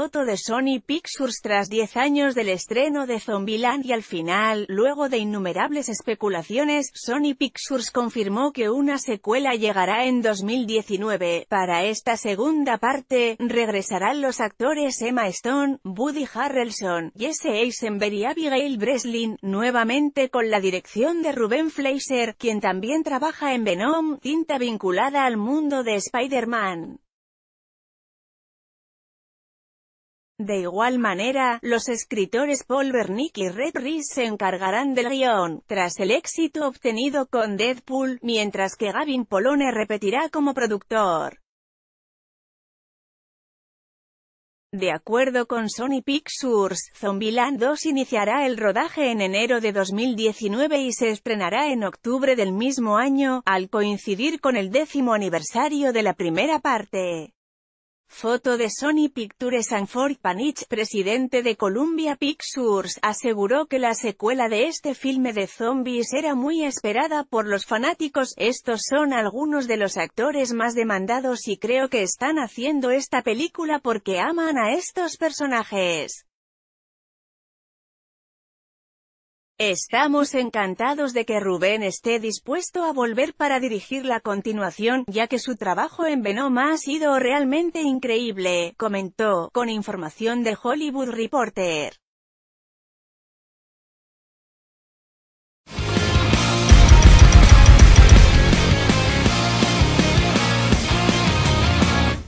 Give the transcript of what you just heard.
foto de Sony Pictures tras 10 años del estreno de Zombieland y al final, luego de innumerables especulaciones, Sony Pictures confirmó que una secuela llegará en 2019. Para esta segunda parte, regresarán los actores Emma Stone, Woody Harrelson, Jesse Eisenberg y Abigail Breslin, nuevamente con la dirección de Ruben Fleischer, quien también trabaja en Venom, cinta vinculada al mundo de Spider-Man. De igual manera, los escritores Paul Bernick y Red Reese se encargarán del guión, tras el éxito obtenido con Deadpool, mientras que Gavin Polone repetirá como productor. De acuerdo con Sony Pictures, Zombieland 2 iniciará el rodaje en enero de 2019 y se estrenará en octubre del mismo año, al coincidir con el décimo aniversario de la primera parte. Foto de Sony Pictures and Ford Panich, presidente de Columbia Pictures, aseguró que la secuela de este filme de zombies era muy esperada por los fanáticos. Estos son algunos de los actores más demandados y creo que están haciendo esta película porque aman a estos personajes. Estamos encantados de que Rubén esté dispuesto a volver para dirigir la continuación, ya que su trabajo en Venom ha sido realmente increíble, comentó, con información de Hollywood Reporter.